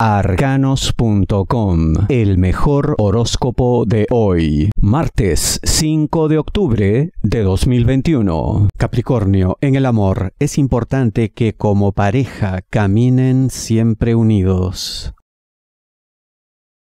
arcanos.com. El mejor horóscopo de hoy, martes 5 de octubre de 2021. Capricornio, en el amor es importante que como pareja caminen siempre unidos.